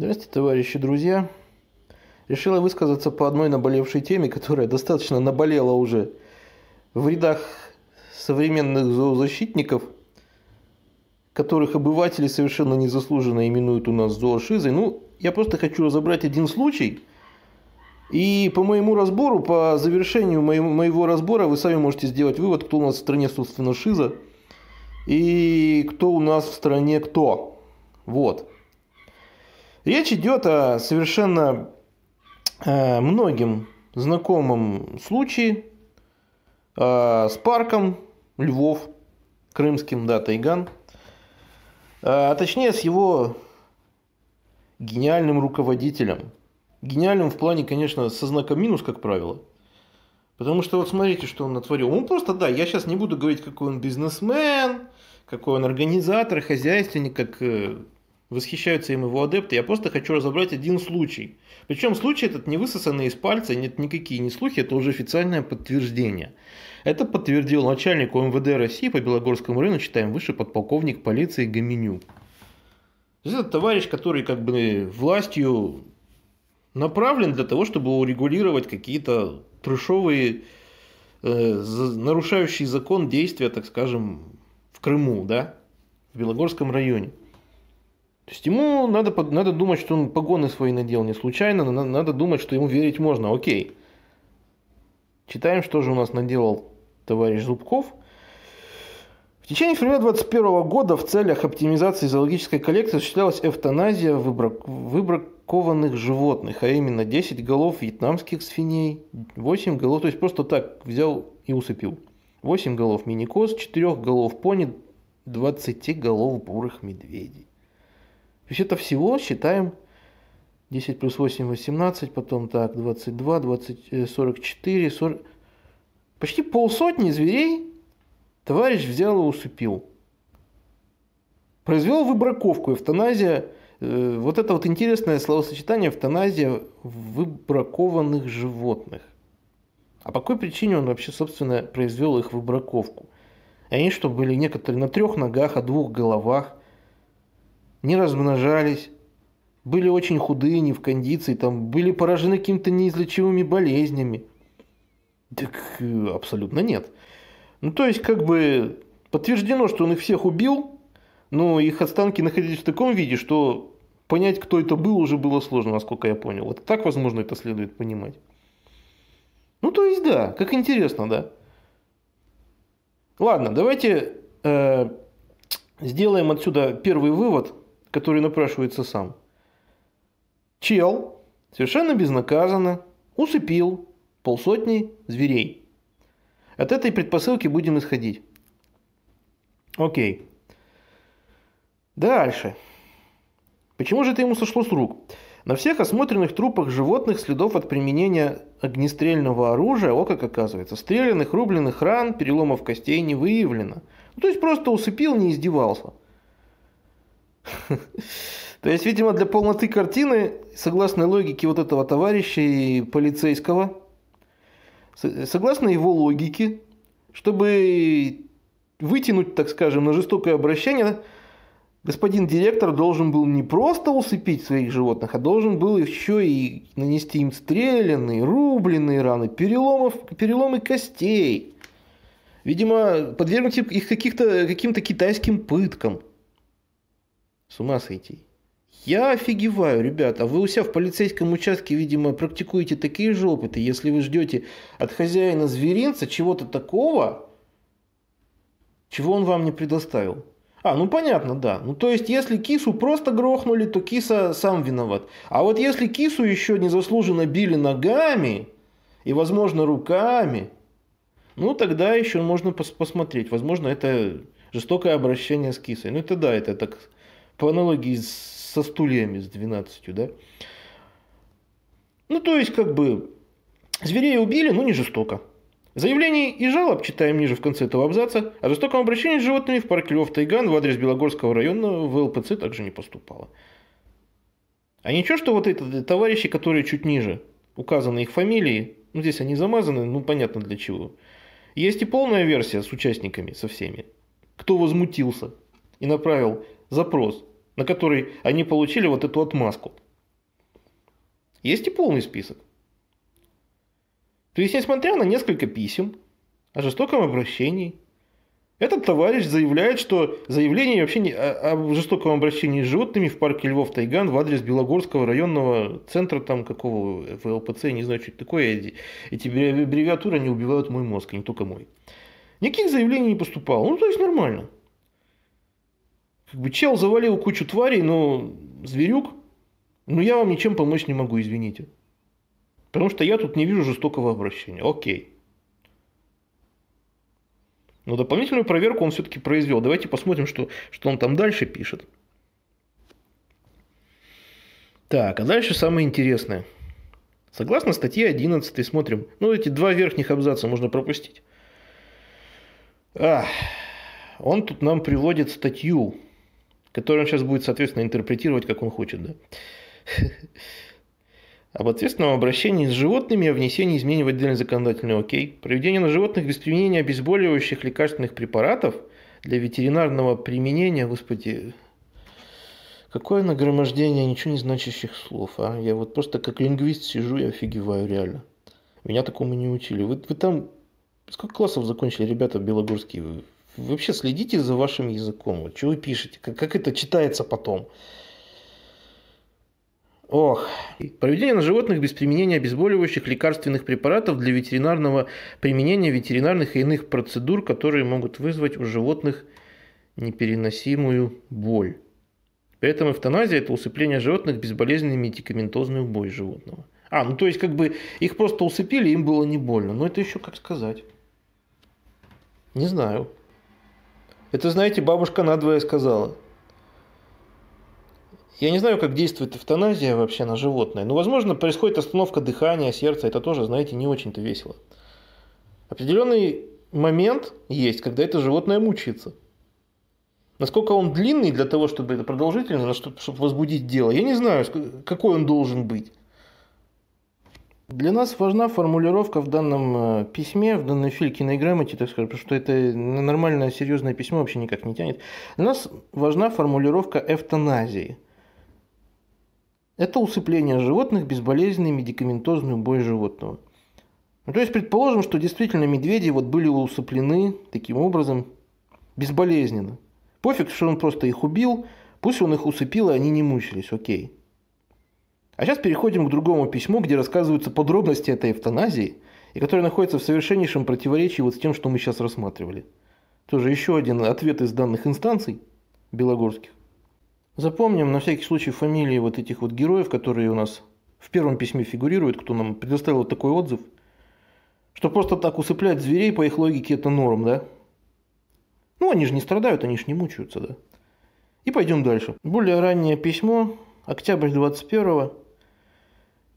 Здравствуйте, товарищи, друзья. Решила высказаться по одной наболевшей теме, которая достаточно наболела уже в рядах современных зоозащитников, которых обыватели совершенно незаслуженно именуют у нас зоошизой. Ну, я просто хочу разобрать один случай. И по моему разбору, по завершению моего, моего разбора, вы сами можете сделать вывод, кто у нас в стране, собственно, шиза, и кто у нас в стране кто. Вот. Речь идет о совершенно э, многим знакомом случае э, с парком Львов, крымским, да, Тайган. Э, а точнее, с его гениальным руководителем. Гениальным в плане, конечно, со знаком минус, как правило. Потому что вот смотрите, что он натворил. Он просто, да, я сейчас не буду говорить, какой он бизнесмен, какой он организатор, хозяйственник, как восхищаются им его адепты. Я просто хочу разобрать один случай. Причем случай этот не высосанный из пальца, нет никакие не слухи, это уже официальное подтверждение. Это подтвердил начальник МВД России по Белогорскому району, читаем выше, подполковник полиции Гаменю. То есть это товарищ, который как бы властью направлен для того, чтобы урегулировать какие-то трешовые, э, нарушающие закон действия, так скажем, в Крыму, да, в Белогорском районе. То есть ему надо, надо думать, что он погоны свои надел не случайно, но надо, надо думать, что ему верить можно. Окей. Читаем, что же у нас наделал товарищ Зубков. В течение февраля 2021 года в целях оптимизации зоологической коллекции осуществлялась эвтаназия выбрак, выбракованных животных, а именно 10 голов вьетнамских свиней, 8 голов, то есть просто так взял и усыпил. 8 голов миникос, 4 голов пони, 20 голов бурых медведей. То есть это всего считаем 10 плюс 8, 18, потом так, 22, 20, 44, 40... Почти полсотни зверей товарищ взял и усыпил. Произвел выбраковку, эвтаназия, э, вот это вот интересное словосочетание эвтаназия выбракованных животных. А по какой причине он вообще, собственно, произвел их выбраковку? Они что, были некоторые на трех ногах, о а двух головах? не размножались, были очень худые, не в кондиции, там были поражены какими-то неизлечимыми болезнями. Так э, абсолютно нет. Ну, то есть, как бы подтверждено, что он их всех убил, но их останки находились в таком виде, что понять, кто это был, уже было сложно, насколько я понял. Вот так, возможно, это следует понимать. Ну, то есть, да, как интересно, да. Ладно, давайте э, сделаем отсюда первый вывод который напрашивается сам. Чел совершенно безнаказанно усыпил полсотни зверей. От этой предпосылки будем исходить. Окей. Дальше. Почему же это ему сошло с рук? На всех осмотренных трупах животных следов от применения огнестрельного оружия, о как оказывается, стрелянных, рубленных ран, переломов костей не выявлено. Ну, то есть просто усыпил, не издевался – То есть, видимо, для полноты картины, согласно логике вот этого товарища и полицейского, согласно его логике, чтобы вытянуть, так скажем, на жестокое обращение, господин директор должен был не просто усыпить своих животных, а должен был еще и нанести им стрелянные, рубленные раны, переломов, переломы костей. Видимо, подвергнуть их каких-то, каким-то китайским пыткам – с ума сойти. Я офигеваю, ребята. Вы у себя в полицейском участке, видимо, практикуете такие же опыты. Если вы ждете от хозяина зверинца чего-то такого, чего он вам не предоставил. А, ну понятно, да. Ну то есть, если кису просто грохнули, то киса сам виноват. А вот если кису еще незаслуженно били ногами и, возможно, руками, ну тогда еще можно пос посмотреть. Возможно, это жестокое обращение с кисой. Ну это да, это так по аналогии со стульями с 12, да. Ну, то есть, как бы, зверей убили, но не жестоко. Заявлений и жалоб читаем ниже в конце этого абзаца. О жестоком обращении с животными в парке Лев Тайган в адрес Белогорского района в ЛПЦ также не поступало. А ничего, что вот эти товарищи, которые чуть ниже, указаны их фамилии, ну здесь они замазаны, ну понятно для чего. Есть и полная версия с участниками, со всеми. Кто возмутился, и направил запрос, на который они получили вот эту отмазку. Есть и полный список. То есть, несмотря на несколько писем о жестоком обращении, этот товарищ заявляет, что заявление вообще не, о, а, о жестоком обращении с животными в парке Львов-Тайган в адрес Белогорского районного центра, там какого ФЛПЦ, не знаю, что это такое, эти аббревиатуры, не убивают мой мозг, а не только мой. Никаких заявлений не поступало, ну то есть нормально. Как бы Чел завалил кучу тварей, но зверюк, ну я вам ничем помочь не могу, извините. Потому что я тут не вижу жестокого обращения. Окей. Но дополнительную проверку он все-таки произвел. Давайте посмотрим, что, что он там дальше пишет. Так, а дальше самое интересное. Согласно статье 11, смотрим. Ну, эти два верхних абзаца можно пропустить. А, он тут нам приводит статью который он сейчас будет, соответственно, интерпретировать, как он хочет. Да? Об ответственном обращении с животными о внесении изменений в отдельный законодательный окей. Проведение на животных без применения обезболивающих лекарственных препаратов для ветеринарного применения, господи, какое нагромождение ничего не значащих слов, а? Я вот просто как лингвист сижу и офигеваю реально. Меня такому не учили. Вы, вы там сколько классов закончили ребята белогорские? вообще следите за вашим языком. Вот, что вы пишете? Как, как это читается потом? Ох. Проведение на животных без применения обезболивающих лекарственных препаратов для ветеринарного применения ветеринарных и иных процедур, которые могут вызвать у животных непереносимую боль. При этом эвтаназия – это усыпление животных безболезненной медикаментозной убой животного. А, ну то есть как бы их просто усыпили, им было не больно. Но это еще как сказать. Не знаю. Это, знаете, бабушка надвое сказала. Я не знаю, как действует эвтаназия вообще на животное, но, возможно, происходит остановка дыхания, сердца, это тоже, знаете, не очень-то весело. Определенный момент есть, когда это животное мучится. Насколько он длинный для того, чтобы это продолжительно, чтобы возбудить дело, я не знаю, какой он должен быть. Для нас важна формулировка в данном э, письме, в данной Филькиной грамоте, так скажем, потому что это нормальное, серьезное письмо вообще никак не тянет. Для нас важна формулировка эвтаназии. Это усыпление животных безболезненной медикаментозной убой животного. Ну, то есть предположим, что действительно медведи вот были усыплены таким образом безболезненно. Пофиг, что он просто их убил, пусть он их усыпил, и они не мучились, окей. А сейчас переходим к другому письму, где рассказываются подробности этой эвтаназии, и которая находится в совершеннейшем противоречии вот с тем, что мы сейчас рассматривали. Тоже еще один ответ из данных инстанций белогорских. Запомним на всякий случай фамилии вот этих вот героев, которые у нас в первом письме фигурируют, кто нам предоставил такой отзыв, что просто так усыплять зверей, по их логике, это норм, да? Ну, они же не страдают, они же не мучаются, да? И пойдем дальше. Более раннее письмо, октябрь 21 -го.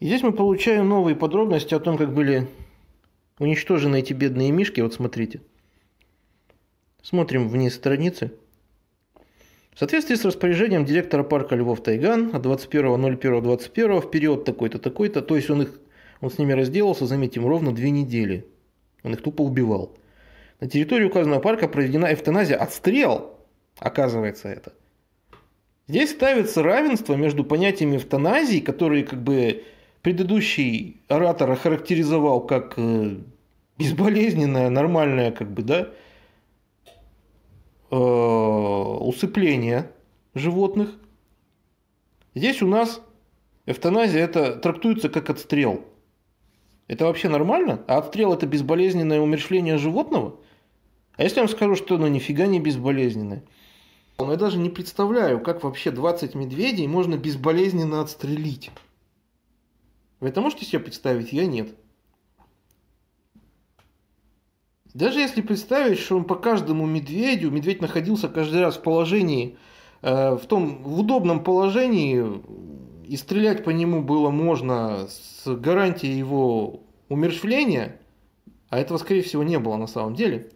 И здесь мы получаем новые подробности о том, как были уничтожены эти бедные мишки. Вот смотрите. Смотрим вниз страницы. В соответствии с распоряжением директора парка Львов Тайган от 21.01.21 в период такой-то, такой-то, то есть он, их, он с ними разделался, заметим, ровно две недели. Он их тупо убивал. На территории указанного парка проведена эвтаназия, отстрел, оказывается это. Здесь ставится равенство между понятиями эвтаназии, которые как бы предыдущий оратор охарактеризовал как э, безболезненное, нормальное, как бы, да, э, усыпление животных. Здесь у нас эвтаназия это трактуется как отстрел. Это вообще нормально? А отстрел это безболезненное умершление животного? А если я вам скажу, что оно ну, нифига не безболезненное? Но я даже не представляю, как вообще 20 медведей можно безболезненно отстрелить. Вы это можете себе представить? Я нет. Даже если представить, что он по каждому медведю, медведь находился каждый раз в положении, э, в том, в удобном положении, и стрелять по нему было можно с гарантией его умерщвления, а этого, скорее всего, не было на самом деле.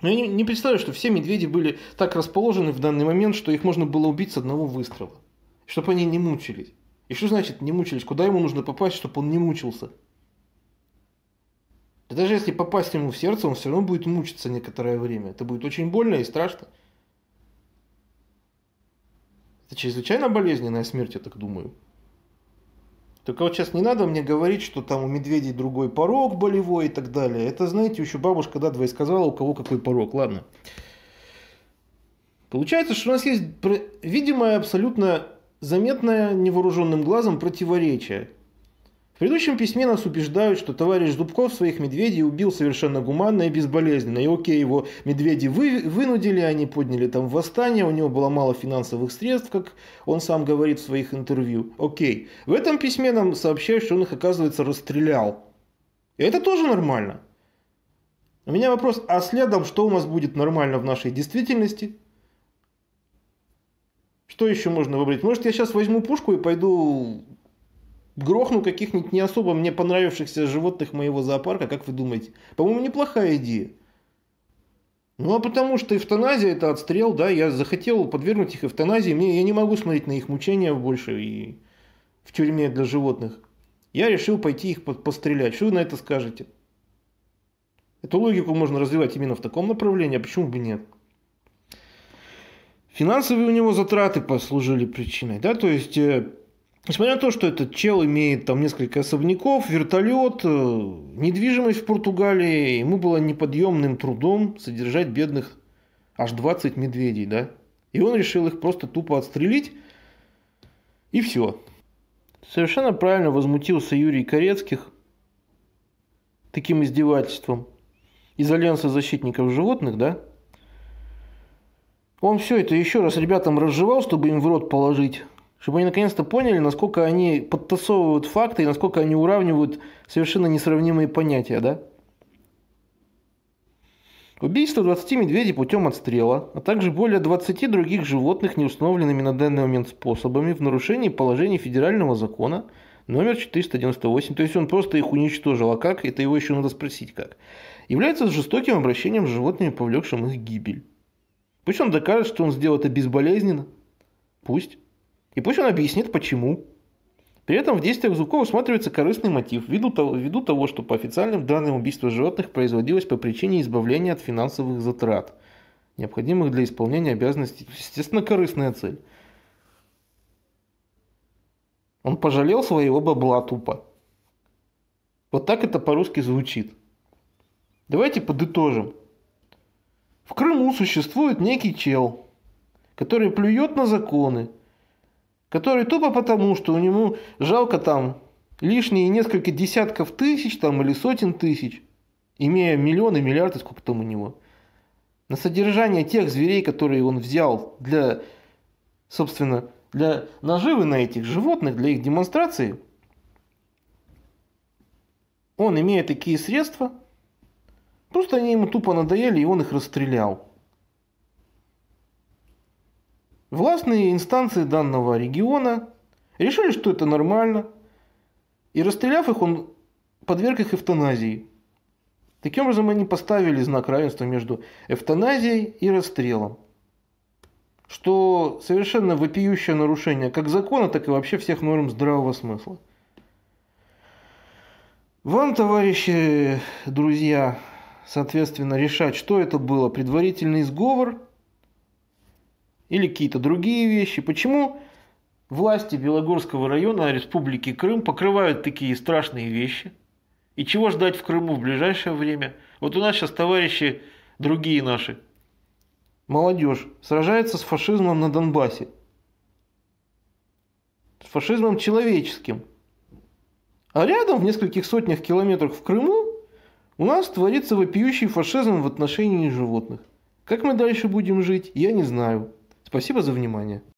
Но я не, не представляю, что все медведи были так расположены в данный момент, что их можно было убить с одного выстрела, чтобы они не мучились. И что значит не мучились? Куда ему нужно попасть, чтобы он не мучился? Да даже если попасть ему в сердце, он все равно будет мучиться некоторое время. Это будет очень больно и страшно. Это чрезвычайно болезненная смерть, я так думаю. Только вот сейчас не надо мне говорить, что там у медведей другой порог болевой и так далее. Это, знаете, еще бабушка Дадва и сказала, у кого какой порог. Ладно. Получается, что у нас есть видимая абсолютно заметное невооруженным глазом противоречие. В предыдущем письме нас убеждают, что товарищ Зубков своих медведей убил совершенно гуманно и безболезненно. И окей, его медведи вы, вынудили, они подняли там восстание, у него было мало финансовых средств, как он сам говорит в своих интервью. Окей. В этом письме нам сообщают, что он их, оказывается, расстрелял. И это тоже нормально. У меня вопрос, а следом что у нас будет нормально в нашей действительности – что еще можно выбрать? Может, я сейчас возьму пушку и пойду грохну каких-нибудь не особо мне понравившихся животных моего зоопарка, как вы думаете? По-моему, неплохая идея. Ну, а потому что эвтаназия – это отстрел, да, я захотел подвергнуть их эвтаназии, мне, я не могу смотреть на их мучения больше и в тюрьме для животных. Я решил пойти их под пострелять. Что вы на это скажете? Эту логику можно развивать именно в таком направлении, а почему бы нет? финансовые у него затраты послужили причиной, да, то есть... Э, несмотря на то, что этот чел имеет там несколько особняков, вертолет, э, недвижимость в Португалии, ему было неподъемным трудом содержать бедных аж 20 медведей, да? И он решил их просто тупо отстрелить, и все. Совершенно правильно возмутился Юрий Корецких таким издевательством. Из Альянса защитников животных, да? Он все это еще раз ребятам разжевал, чтобы им в рот положить, чтобы они наконец-то поняли, насколько они подтасовывают факты и насколько они уравнивают совершенно несравнимые понятия, да? Убийство 20 медведей путем отстрела, а также более 20 других животных не установленными на данный момент способами в нарушении положений федерального закона номер 498, то есть он просто их уничтожил, а как, это его еще надо спросить как, является жестоким обращением с животными, повлекшим их гибель. Пусть он докажет, что он сделал это безболезненно. Пусть. И пусть он объяснит, почему. При этом в действиях Зубкова усматривается корыстный мотив, ввиду того, ввиду того, что по официальным данным убийство животных производилось по причине избавления от финансовых затрат, необходимых для исполнения обязанностей. Естественно, корыстная цель. Он пожалел своего бабла тупо. Вот так это по-русски звучит. Давайте подытожим. В Крыму существует некий чел, который плюет на законы, который тупо потому, что у него жалко там лишние несколько десятков тысяч там или сотен тысяч, имея миллионы, миллиарды, сколько там у него, на содержание тех зверей, которые он взял для, собственно, для наживы на этих животных, для их демонстрации, он имея такие средства, Просто они ему тупо надоели, и он их расстрелял. Властные инстанции данного региона решили, что это нормально, и расстреляв их, он подверг их эвтаназии. Таким образом, они поставили знак равенства между эвтаназией и расстрелом, что совершенно вопиющее нарушение как закона, так и вообще всех норм здравого смысла. Вам, товарищи, друзья, соответственно, решать, что это было, предварительный сговор или какие-то другие вещи. Почему власти Белогорского района Республики Крым покрывают такие страшные вещи? И чего ждать в Крыму в ближайшее время? Вот у нас сейчас товарищи другие наши. Молодежь сражается с фашизмом на Донбассе. С фашизмом человеческим. А рядом, в нескольких сотнях километрах в Крыму, у нас творится вопиющий фашизм в отношении животных. Как мы дальше будем жить, я не знаю. Спасибо за внимание.